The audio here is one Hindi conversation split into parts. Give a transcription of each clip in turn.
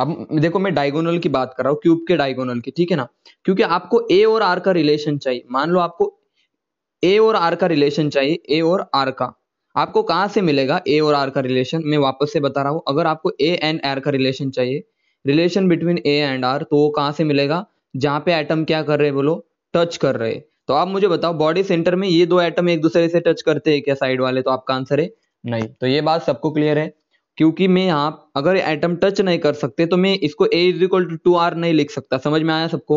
अब देखो मैं डायगोनल की बात कर रहा हूँ क्यूब के डायगोनल की ठीक है ना क्योंकि आपको ए और आर का रिलेशन चाहिए मान लो आपको ए और आर का रिलेशन चाहिए ए और आर का आपको कहाँ से मिलेगा ए और आर का रिलेशन मैं वापस से बता रहा हूँ अगर आपको ए एंड आर का रिलेशन चाहिए relation between A and R तो वो कहाँ से मिलेगा जहाँ पे एटम क्या कर रहे बोलो टच कर रहे तो आप मुझे बताओ बॉडी सेंटर में ये दो एटम एक दूसरे से टच करते हैं क्या साइड वाले तो आपका आंसर है नहीं तो ये बात सबको क्लियर है क्योंकि मैं यहाँ अगर एटम टच नहीं कर सकते तो मैं इसको A is equal to two R नहीं लिख सकता समझ में आया सबको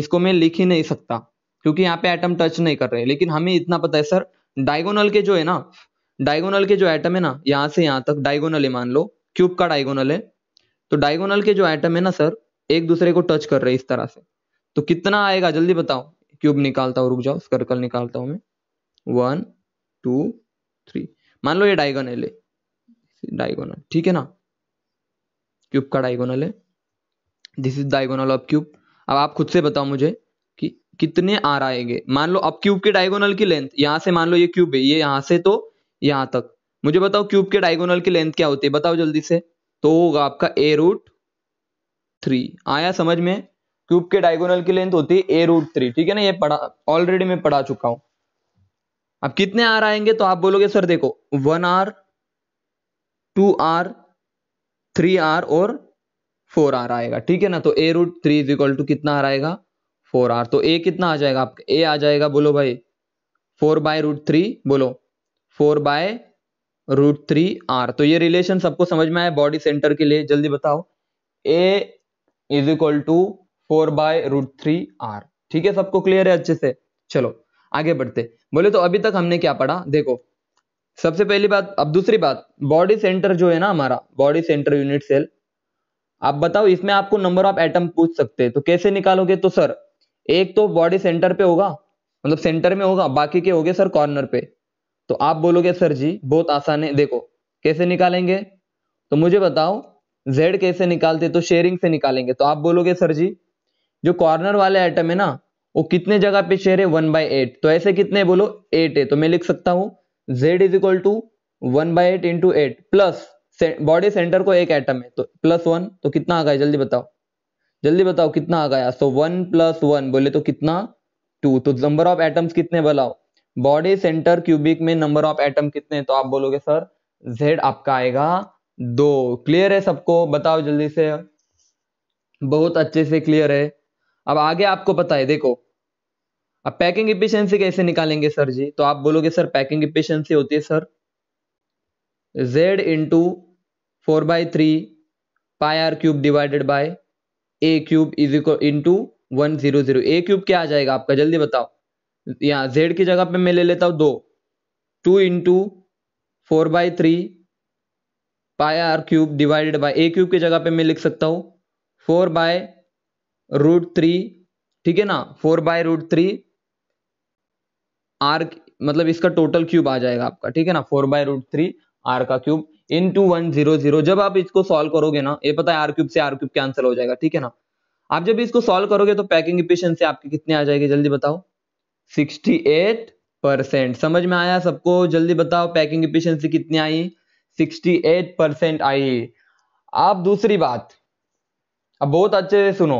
इसको मैं लिख ही नहीं सकता क्योंकि यहाँ पे एटम टच नहीं कर रहे लेकिन हमें इतना पता है सर डायगोनल के जो है ना डायगोनल के जो एटम है ना यहाँ से यहाँ तक डायगोनल है मान लो क्यूब का डायगोनल है तो डायगोनल के जो एटम है ना सर एक दूसरे को टच कर रहे इस तरह से तो कितना आएगा जल्दी बताओ क्यूब निकालता हूँ रुक जाओ सर्कल निकालता हूँ मैं वन टू थ्री मान लो ये डायगोनल है डायगोनल ठीक है ना क्यूब का डायगोनल है this is diagonal of cube अब आप खुद से बताओ मुझे कि कितने आर आएंगे मान लो अब क्यूब के डायगोनल की लेंथ यहां से मान लो ये क्यूब है ये यहां से तो यहां तक मुझे बताओ क्यूब के डायगोनल की लेंथ क्या होती है बताओ जल्दी से तो होगा आपका ए रूट थ्री आया समझ में क्यूब के डायगोनल की लेंथ होती है ए रूट थ्री ठीक है ना ये पढ़ा ऑलरेडी मैं पढ़ा चुका हूं अब कितने आर आएंगे तो आप बोलोगे सर देखो one R two R three R और फोर आर आएगा ठीक है ना तो A root three is equal to कितना आर आएगा फोर आर तो ए कितना आ जाएगा आपका ए आ जाएगा बोलो भाई फोर बाय रूट थ्री बोलो four by root three R तो ये रिलेशन सबको समझ में आया बॉडी सेंटर के लिए जल्दी बताओ A is equal to four by root three R ठीक है सबको क्लियर है अच्छे से चलो आगे बढ़ते बोले तो अभी तक हमने क्या पढ़ा देखो सबसे पहली बात अब दूसरी बात बॉडी सेंटर जो है ना हमारा बॉडी सेंटर यूनिट सेल आप बताओ इसमें आपको नंबर ऑफ एटम पूछ सकते हैं तो कैसे निकालोगे तो सर एक तो बॉडी सेंटर पे होगा मतलब सेंटर में होगा बाकी के होगे सर कॉर्नर पे तो आप बोलोगे सर जी बहुत आसान है देखो कैसे निकालेंगे तो मुझे बताओ जेड कैसे निकालते तो शेयरिंग से निकालेंगे तो आप बोलोगे सर जी जो कॉर्नर वाले आइटम है ना वो कितने जगह पे शेयर है वन बाय एट तो ऐसे कितने बोलो एट है तो मैं लिख सकता हूँ Z is equal to one by eight into eight plus body centre को एक एटम है तो प्लस वन तो कितना आ गया जल्दी बताओ जल्दी बताओ कितना आ गया सो वन प्लस वन बोले तो कितना टू तो नंबर ऑफ एटम्स कितने बोलाओ बॉडी सेंटर क्यूबिक में नंबर ऑफ एटम कितने तो आप बोलोगे सर जेड आपका आएगा दो क्लियर है सबको बताओ जल्दी से बहुत अच्छे से क्लियर है अब आगे आपको पता है देखो अब पैकिंग इफिशियंसी कैसे निकालेंगे सर जी तो आप बोलोगे सर पैकिंग इफिशियंसी होती है sir Z into four by three pi R cube divided by A cube is equal into one zero zero A cube क्या आ जाएगा आपका जल्दी बताओ यहाँ जेड की जगह पे मैं ले लेता हूँ दो two into four by three pi R cube divided by A cube की जगह पे मैं लिख सकता हूँ फोर बाय रूट थ्री ठीक है ना four by root three R मतलब इसका टोटल क्यूब आ जाएगा आपका ठीक है ना four by root three R का cube into one zero zero जब आप इसको सॉल्व करोगे ना ये पता है आर क्यूब से आर क्यूब कैंसिल हो जाएगा ठीक है ना आप जब इसको सॉल्व करोगे तो पैकिंग से आपके कितने आ जाएगी जल्दी बताओ सिक्सटी एट परसेंट समझ में आया सबको जल्दी बताओ पैकिंग इफिशियंसी कितनी आई सिक्सटी एट परसेंट आई आप दूसरी बात अब बहुत अच्छे से सुनो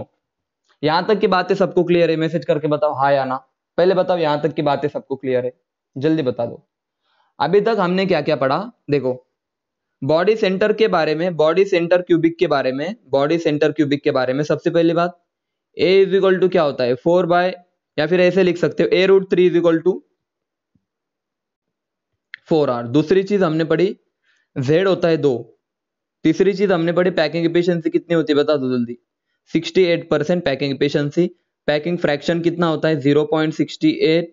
यहां तक की बातें सबको क्लियर है मैसेज करके बताओ हाँ या ना पहले बताओ यहां तक की बातें सबको क्लियर है जल्दी बता दो अभी तक हमने क्या क्या पढ़ा देखो बॉडी सेंटर के बारे में बॉडी सेंटर क्यूबिक के बारे में बॉडी सेंटर क्यूबिक के बारे में सबसे पहली बात ए इज इक्वल टू क्या होता है फोर बाय या फिर ऐसे लिख सकते हो A root three is equal to four R दूसरी चीज हमने पढ़ी जेड होता है दो तीसरी चीज हमने पढ़ी पैकिंग इफिशियंसी कितनी होती है बता दो जल्दी sixty eight percent packing efficiency packing fraction कितना होता है 0.68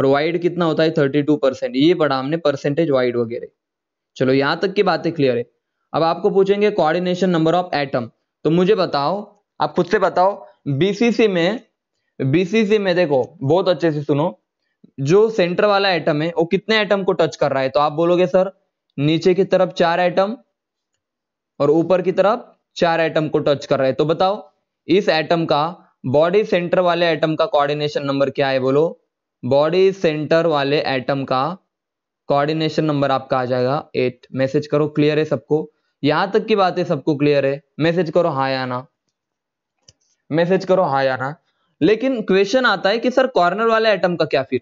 और वाइड कितना होता है 32 परसेंट ये पढ़ा हमने परसेंटेज वाइड वगैरह चलो यहां तक की बातें क्लियर है अब आपको पूछेंगे कोऑर्डिनेशन नंबर ऑफ एटम तो मुझे बताओ आप खुद से बताओ बीसीसी में बीसीसी में देखो बहुत अच्छे से सुनो जो सेंटर वाला एटम है वो कितने एटम को टच कर रहा है तो आप बोलोगे सर नीचे की तरफ चार एटम और ऊपर की तरफ चार एटम को टच कर रहा है तो बताओ इस एटम का बॉडी सेंटर वाले एटम का कोऑर्डिनेशन नंबर क्या है बोलो बॉडी सेंटर वाले एटम का कोऑर्डिनेशन नंबर आपका आ जाएगा एट मैसेज करो क्लियर है सबको यहां तक की बात है सबको क्लियर है मैसेज करो हाँ आना मैसेज करो हाँ आना लेकिन क्वेश्चन आता है कि सर कॉर्नर वाले एटम का क्या फिर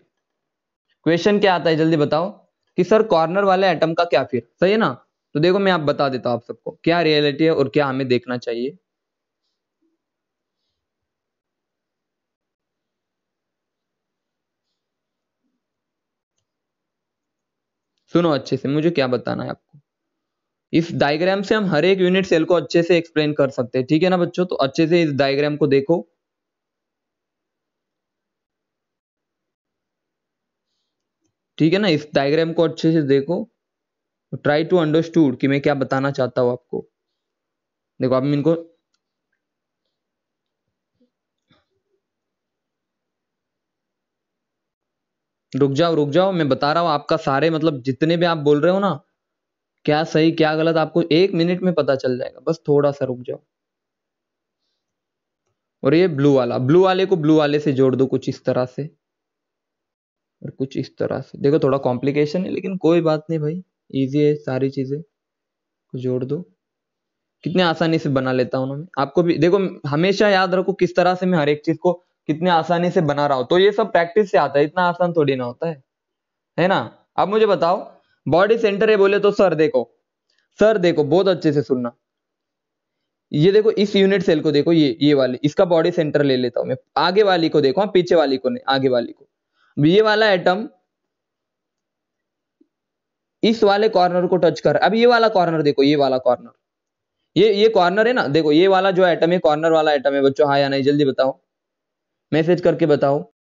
क्वेश्चन क्या आता है जल्दी बताओ कि सर कॉर्नर वाले एटम का क्या फिर सही है ना तो देखो मैं आप बता देता हूं आप सबको क्या रियलिटी है और क्या हमें देखना चाहिए सुनो अच्छे से मुझे क्या बताना है आपको इस डायग्राम से हम हर एक यूनिट सेल को अच्छे से एक्सप्लेन कर सकते हैं ठीक है ना बच्चों तो अच्छे से इस डायग्राम को देखो ठीक है ना इस डायग्राम को अच्छे से देखो ट्राई टू अंडरस्टूड कि मैं क्या बताना चाहता हूं आपको देखो अब इनको रुक जाओ रुक जाओ मैं बता रहा हूँ आपका सारे मतलब जितने भी आप बोल रहे हो ना क्या सही क्या गलत आपको एक मिनट में पता चल जाएगा बस थोड़ा सा रुक जाओ और ये ब्लू वाला ब्लू वाले को ब्लू वाले से जोड़ दो कुछ इस तरह से और कुछ इस तरह से देखो थोड़ा कॉम्प्लिकेशन है लेकिन कोई बात नहीं भाई इजी है सारी चीजें जोड़ दो कितने आसानी से बना लेता हूं मैं आपको भी देखो हमेशा याद रखो किस तरह से मैं हर एक चीज को कितने आसानी से बना रहा हो तो ये सब प्रैक्टिस से आता है इतना आसान थोड़ी ना होता है है ना अब मुझे बताओ बॉडी सेंटर है बोले तो सर देखो सर देखो बहुत अच्छे से सुनना ये देखो इस यूनिट सेल को देखो ये ये वाली इसका बॉडी सेंटर ले लेता हूं मैं आगे वाली को देखो हाँ, पीछे वाली को नहीं आगे वाली को ये वाला एटम इस वाले कॉर्नर को टच कर अब ये वाला कॉर्नर देखो ये वाला कॉर्नर ये ये कॉर्नर है ना देखो ये वाला जो एटम है कॉर्नर वाला एटम है बच्चों हाँ या नहीं जल्दी बताओ मैसेज करके बताओ